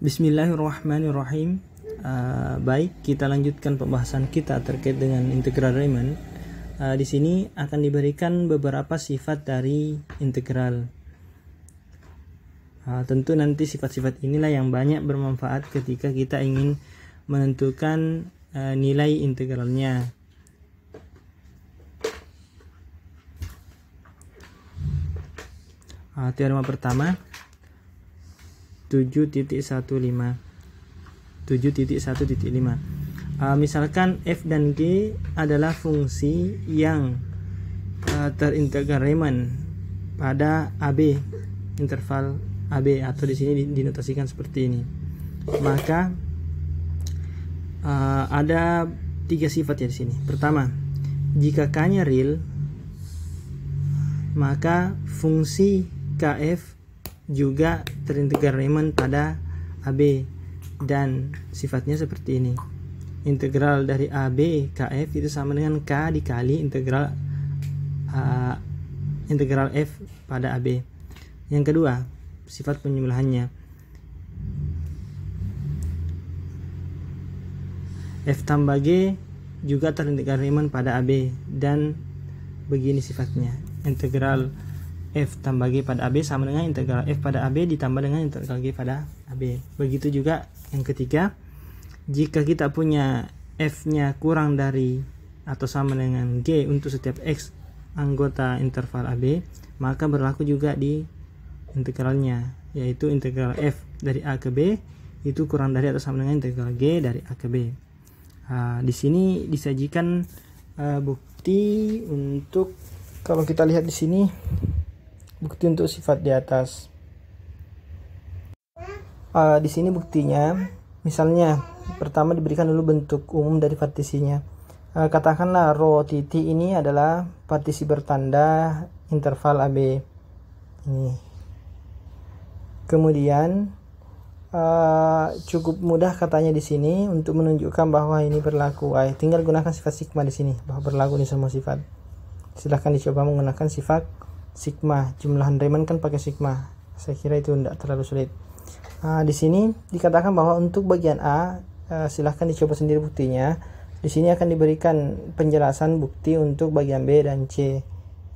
Bismillahirrahmanirrahim. Uh, baik, kita lanjutkan pembahasan kita terkait dengan integral Riemann. Uh, di sini akan diberikan beberapa sifat dari integral. Uh, tentu nanti sifat-sifat inilah yang banyak bermanfaat ketika kita ingin menentukan uh, nilai integralnya. Uh, teorema pertama 7.15 7.1.5 uh, misalkan f dan g adalah fungsi yang uh, ah, Riemann pada AB interval AB atau di sini dinotasikan seperti ini maka uh, ada tiga sifat ya di sini pertama jika k nya real maka fungsi kf juga terintegrasi Riemann pada AB dan sifatnya seperti ini. Integral dari AB KF itu sama dengan K dikali integral uh, integral F pada AB. Yang kedua, sifat penjumlahannya. F tambah G juga terintegrasikan pada AB dan begini sifatnya integral f tambah g pada ab sama dengan integral f pada ab ditambah dengan integral g pada ab. Begitu juga yang ketiga, jika kita punya f-nya kurang dari atau sama dengan g untuk setiap x anggota interval ab, maka berlaku juga di integralnya, yaitu integral f dari a ke b itu kurang dari atau sama dengan integral g dari a ke b. Nah, di sini disajikan uh, bukti untuk kalau kita lihat di sini bukti untuk sifat di atas. Uh, di sini buktinya, misalnya pertama diberikan dulu bentuk umum dari partisinya. Uh, katakanlah rho titik ini adalah partisi bertanda interval AB. Ini. Kemudian uh, cukup mudah katanya di sini untuk menunjukkan bahwa ini berlaku Ay, Tinggal gunakan sifat sigma di sini bahwa berlaku di semua sifat. Silahkan dicoba menggunakan sifat sigma jumlah Riemann kan pakai sigma saya kira itu tidak terlalu sulit nah, di sini dikatakan bahwa untuk bagian A eh, silahkan dicoba sendiri buktinya di sini akan diberikan penjelasan bukti untuk bagian B dan C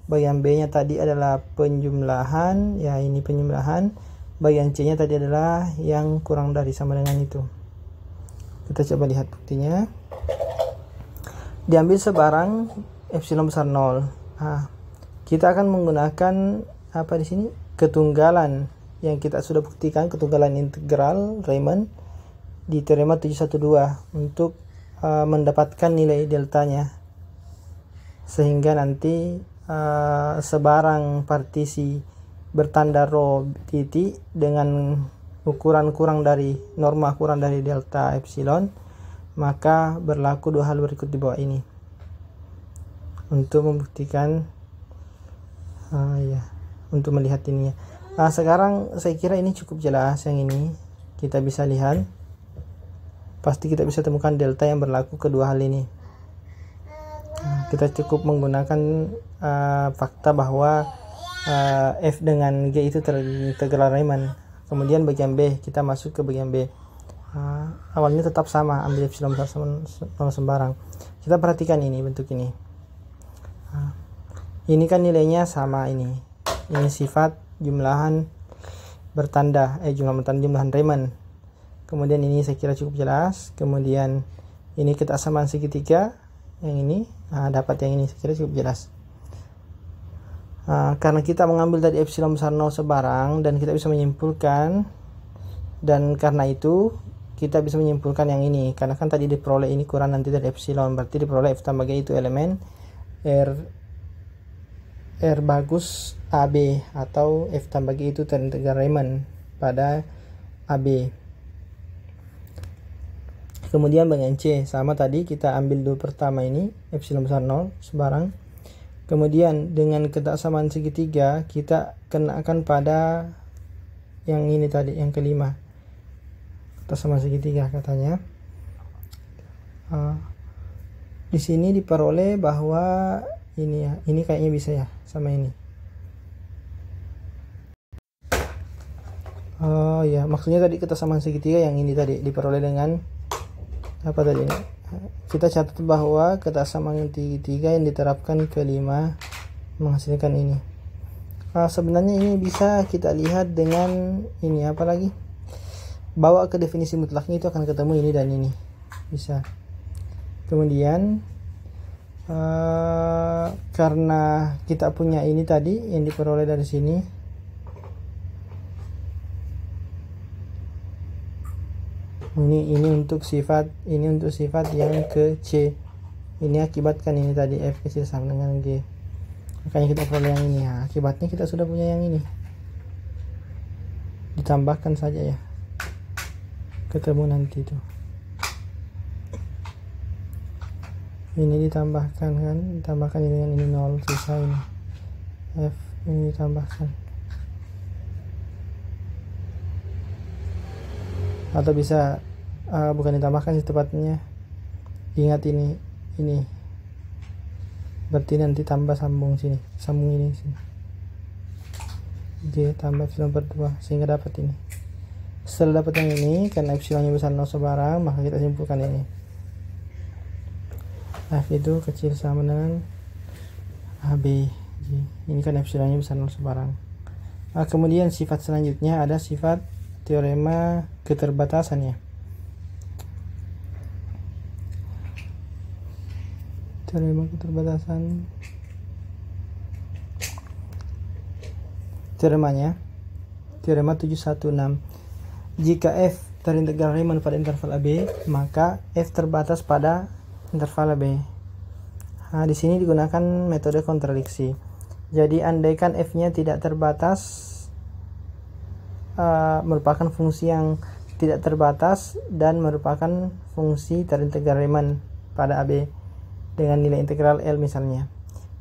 bagian B nya tadi adalah penjumlahan ya ini penjumlahan bagian C nya tadi adalah yang kurang dari sama dengan itu kita coba lihat buktinya diambil sebarang epsilon besar 0 nah, kita akan menggunakan apa di sini ketunggalan yang kita sudah buktikan ketunggalan integral Riemann di teorema 712 untuk uh, mendapatkan nilai deltanya sehingga nanti uh, sebarang partisi bertanda rho titik dengan ukuran kurang dari norma kurang dari delta epsilon maka berlaku dua hal berikut di bawah ini untuk membuktikan ah ya untuk melihat ini ya, nah, sekarang saya kira ini cukup jelas yang ini kita bisa lihat pasti kita bisa temukan delta yang berlaku kedua hal ini ah, kita cukup menggunakan uh, fakta bahwa uh, F dengan G itu terintegral Riemann kemudian bagian B kita masuk ke bagian B uh, awalnya tetap sama ambil epsilon sama sembarang kita perhatikan ini bentuk ini ini kan nilainya sama ini ini sifat jumlahan bertanda eh jumlah bertanda jumlahan Riemann kemudian ini saya kira cukup jelas kemudian ini ketasamaan segitiga yang ini nah, dapat yang ini saya kira cukup jelas Uh, karena kita mengambil dari epsilon besar 0 sebarang dan kita bisa menyimpulkan dan karena itu kita bisa menyimpulkan yang ini karena kan tadi diperoleh ini kurang nanti dari epsilon berarti diperoleh f tambah g itu elemen r R bagus AB atau F tambah G itu terintegral Riemann pada AB. Kemudian bagian C, sama tadi kita ambil dua pertama ini, epsilon besar 0, sebarang. Kemudian dengan ketaksamaan segitiga, kita kenakan pada yang ini tadi, yang kelima. Ketaksamaan segitiga katanya. Uh, di sini diperoleh bahwa ini ya ini kayaknya bisa ya sama ini oh ya maksudnya tadi sama segitiga yang ini tadi diperoleh dengan apa tadi ini kita catat bahwa ketersamaan segitiga yang diterapkan kelima menghasilkan ini nah, sebenarnya ini bisa kita lihat dengan ini apa lagi bawa ke definisi mutlaknya itu akan ketemu ini dan ini bisa kemudian uh, karena kita punya ini tadi yang diperoleh dari sini ini ini untuk sifat ini untuk sifat yang ke C ini akibatkan ini tadi F ke c sama dengan G makanya kita peroleh yang ini ya akibatnya kita sudah punya yang ini ditambahkan saja ya ketemu nanti tuh ini ditambahkan kan ditambahkan dengan ini nol sisa ini F ini ditambahkan atau bisa uh, bukan ditambahkan sih tepatnya ingat ini ini berarti nanti tambah sambung sini sambung ini sini G tambah epsilon per 2 sehingga dapat ini setelah dapat yang ini karena epsilonnya besar 0 sebarang maka kita simpulkan ini F itu kecil sama dengan AB ini kan epsilonnya bisa nol sebarang nah, kemudian sifat selanjutnya ada sifat teorema keterbatasannya. teorema keterbatasan teoremanya teorema 716 jika f terintegrasi Riemann pada interval AB maka f terbatas pada interval B. Nah, di sini digunakan metode kontradiksi. Jadi andaikan f-nya tidak terbatas uh, merupakan fungsi yang tidak terbatas dan merupakan fungsi terintegral Riemann pada AB dengan nilai integral L misalnya.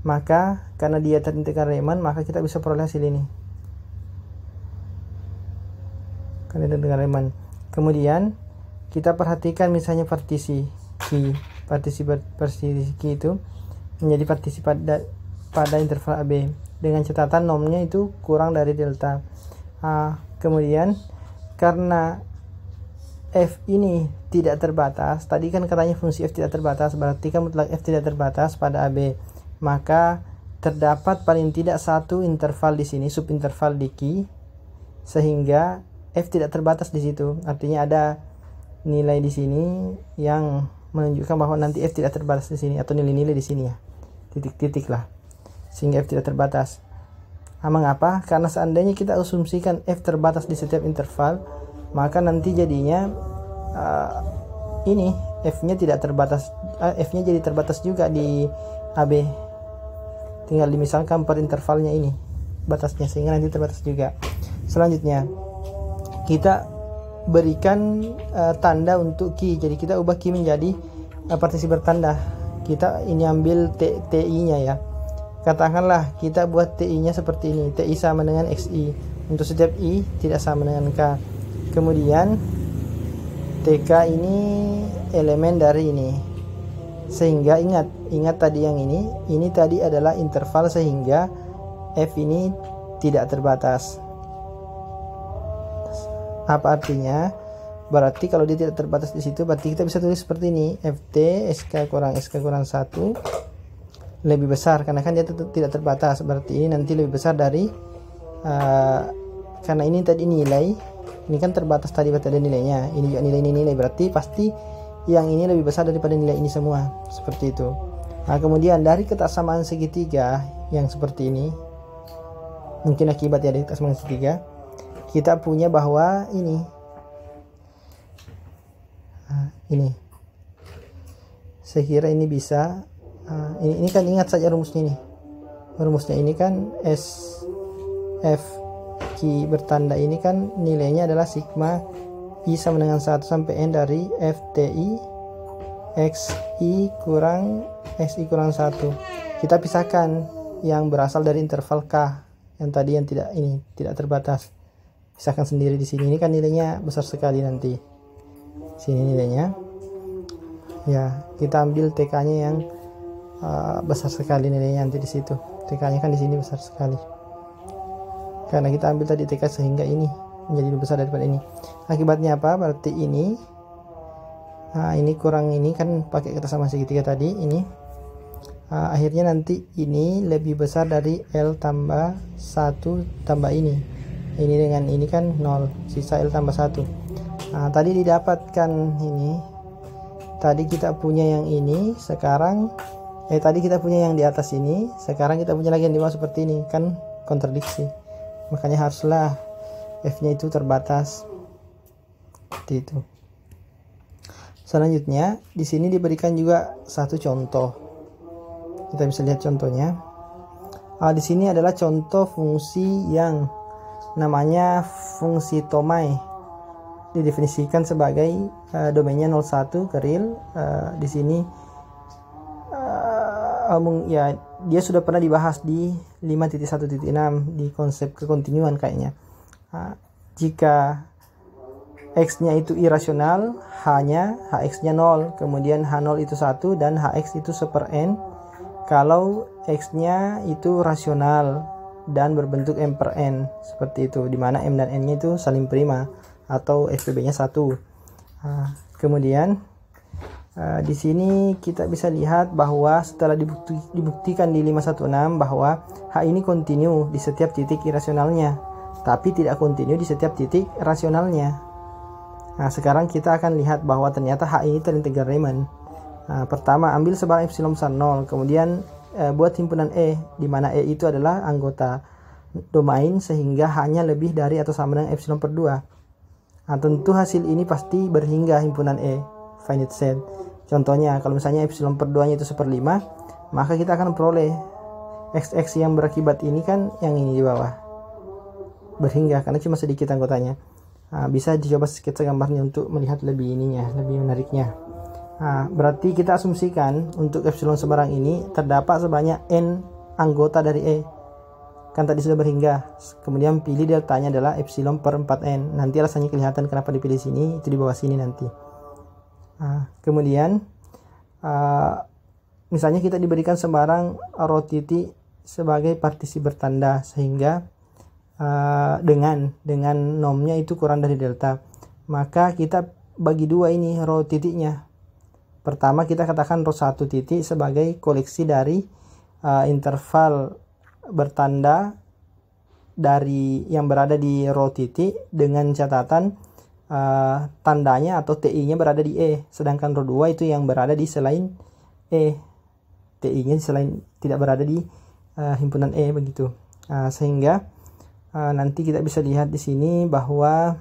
Maka karena dia terintegral Riemann, maka kita bisa peroleh hasil ini. Karena terintegral Riemann. Kemudian kita perhatikan misalnya partisi Q partisipat persegi itu menjadi partisipat pada interval AB dengan catatan nomnya itu kurang dari delta. A. Kemudian karena f ini tidak terbatas, tadi kan katanya fungsi f tidak terbatas, berarti kan mutlak f tidak terbatas pada AB. Maka terdapat paling tidak satu interval di sini, subinterval di Q sehingga f tidak terbatas di situ. Artinya ada nilai di sini yang menunjukkan bahwa nanti f tidak terbatas di sini atau nilai-nilai di sini ya titik-titik lah sehingga f tidak terbatas nah, mengapa karena seandainya kita asumsikan f terbatas di setiap interval maka nanti jadinya uh, ini f-nya tidak terbatas uh, f-nya jadi terbatas juga di AB tinggal dimisalkan per intervalnya ini batasnya sehingga nanti terbatas juga selanjutnya kita berikan uh, tanda untuk ki jadi kita ubah ki menjadi uh, eh, partisi bertanda kita ini ambil T, ti nya ya katakanlah kita buat ti nya seperti ini ti sama dengan xi untuk setiap i tidak sama dengan k kemudian tk ini elemen dari ini sehingga ingat ingat tadi yang ini ini tadi adalah interval sehingga f ini tidak terbatas apa artinya? Berarti kalau dia tidak terbatas di situ, berarti kita bisa tulis seperti ini. FT SK kurang SK kurang 1 lebih besar. Karena kan dia tidak terbatas. Berarti ini nanti lebih besar dari... Uh, karena ini tadi nilai. Ini kan terbatas tadi berarti ada nilainya. Ini juga nilai ini nilai. Berarti pasti yang ini lebih besar daripada nilai ini semua. Seperti itu. Nah, kemudian dari ketaksamaan segitiga yang seperti ini, mungkin akibat ya dari ketaksamaan segitiga, kita punya bahwa ini ah, ini saya kira ini bisa ah, ini ini kan ingat saja rumusnya ini rumusnya ini kan S F Q bertanda ini kan nilainya adalah sigma I sama dengan 1 sampai N dari f T I x i kurang i kurang 1 kita pisahkan yang berasal dari interval K yang tadi yang tidak ini tidak terbatas pisahkan sendiri di sini ini kan nilainya besar sekali nanti sini nilainya ya kita ambil TK nya yang uh, besar sekali nilainya nanti di situ TK nya kan di sini besar sekali karena kita ambil tadi TK sehingga ini menjadi lebih besar daripada ini akibatnya apa berarti ini nah ini kurang ini kan pakai kertas sama segitiga tadi ini uh, akhirnya nanti ini lebih besar dari L tambah 1 tambah ini ini dengan ini kan 0 sisa L tambah 1 nah tadi didapatkan ini tadi kita punya yang ini sekarang eh tadi kita punya yang di atas ini sekarang kita punya lagi yang di bawah seperti ini kan kontradiksi makanya haruslah F nya itu terbatas seperti itu selanjutnya di sini diberikan juga satu contoh kita bisa lihat contohnya ah, di sini adalah contoh fungsi yang namanya fungsi Tomai didefinisikan sebagai uh, domainnya 01 keril uh, di sini uh, ya dia sudah pernah dibahas di 5.1.6 di konsep kekontinuan kayaknya uh, jika X-nya itu irasional, H-nya, HX-nya 0, kemudian H0 itu 1 dan HX itu 1 N. Kalau X-nya itu rasional, dan berbentuk M per N seperti itu dimana M dan N nya itu saling prima atau FPB nya satu nah, kemudian uh, di sini kita bisa lihat bahwa setelah dibuktikan di 516 bahwa H ini kontinu di setiap titik irasionalnya tapi tidak kontinu di setiap titik rasionalnya nah sekarang kita akan lihat bahwa ternyata H ini terintegral Riemann nah, pertama ambil sebarang epsilon besar 0 kemudian e, buat himpunan E di mana E itu adalah anggota domain sehingga hanya lebih dari atau sama dengan epsilon per 2. Nah, tentu hasil ini pasti berhingga himpunan E, finite set. Contohnya, kalau misalnya epsilon per 2-nya itu seperlima, maka kita akan peroleh XX yang berakibat ini kan yang ini di bawah. Berhingga, karena cuma sedikit anggotanya. Nah, bisa dicoba sketsa gambarnya untuk melihat lebih ininya, lebih menariknya. Nah, berarti kita asumsikan untuk epsilon sebarang ini terdapat sebanyak n anggota dari E. Kan tadi sudah berhingga. Kemudian pilih deltanya adalah epsilon per 4n. Nanti alasannya kelihatan kenapa dipilih sini, itu di bawah sini nanti. Nah, kemudian uh, misalnya kita diberikan sembarang titik sebagai partisi bertanda sehingga uh, dengan dengan nomnya itu kurang dari delta. Maka kita bagi dua ini rho titiknya Pertama kita katakan rho 1 titik sebagai koleksi dari uh, interval bertanda dari yang berada di row titik dengan catatan uh, tandanya atau TI-nya berada di E, sedangkan row 2 itu yang berada di selain E. TI-nya selain tidak berada di uh, himpunan E begitu. Uh, sehingga uh, nanti kita bisa lihat di sini bahwa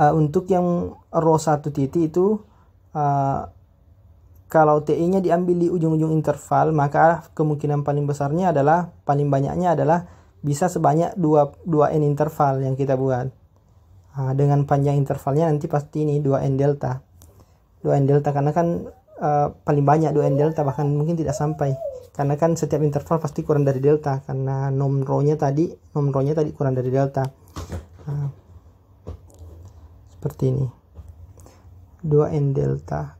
uh, untuk yang row 1 titik itu Eh, kalau TI-nya diambil di ujung-ujung interval, maka kemungkinan paling besarnya adalah paling banyaknya adalah bisa sebanyak 2 2n interval yang kita buat. Nah, dengan panjang intervalnya nanti pasti ini 2n delta. 2n delta karena kan uh, paling banyak 2n delta bahkan mungkin tidak sampai. Karena kan setiap interval pasti kurang dari delta karena nom rho-nya tadi, nom rho-nya tadi kurang dari delta. Nah, seperti ini. 2N delta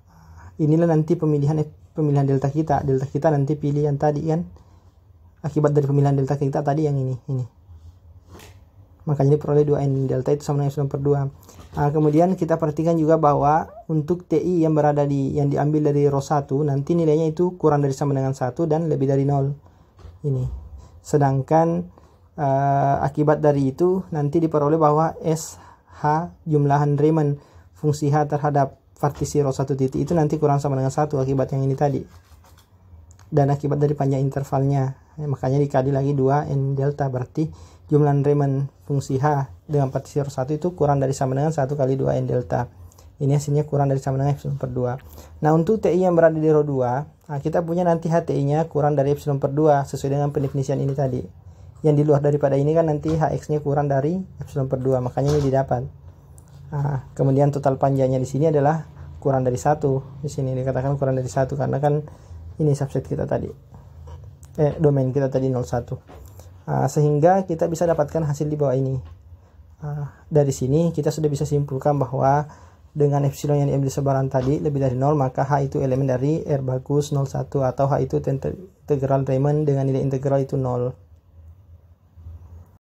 inilah nanti pemilihan pemilihan delta kita delta kita nanti pilih yang tadi kan akibat dari pemilihan delta kita tadi yang ini ini makanya diperoleh 2N delta itu sama dengan epsilon per 2 nah, kemudian kita perhatikan juga bahwa untuk TI yang berada di yang diambil dari row 1 nanti nilainya itu kurang dari sama dengan 1 dan lebih dari 0 ini sedangkan uh, akibat dari itu nanti diperoleh bahwa SH jumlahan Riemann fungsi H terhadap partisi rho satu titik itu nanti kurang sama dengan satu akibat yang ini tadi dan akibat dari panjang intervalnya ya, makanya dikali lagi 2 n delta berarti jumlah reman fungsi H dengan partisi rho 1 itu kurang dari sama dengan satu kali 2 n delta ini hasilnya kurang dari sama dengan epsilon per 2 nah untuk TI yang berada di rho 2 nah, kita punya nanti HTI nya kurang dari epsilon per 2 sesuai dengan pendefinisian ini tadi yang di luar daripada ini kan nanti HX nya kurang dari epsilon per 2 makanya ini didapat Nah, kemudian total panjangnya di sini adalah kurang dari satu. Di sini dikatakan kurang dari satu karena kan ini subset kita tadi. Eh, domain kita tadi 01. Nah, sehingga kita bisa dapatkan hasil di bawah ini. Nah, dari sini kita sudah bisa simpulkan bahwa dengan epsilon yang diambil sebaran tadi lebih dari 0 maka H itu elemen dari R bagus 01 atau H itu integral Riemann dengan nilai integral itu 0.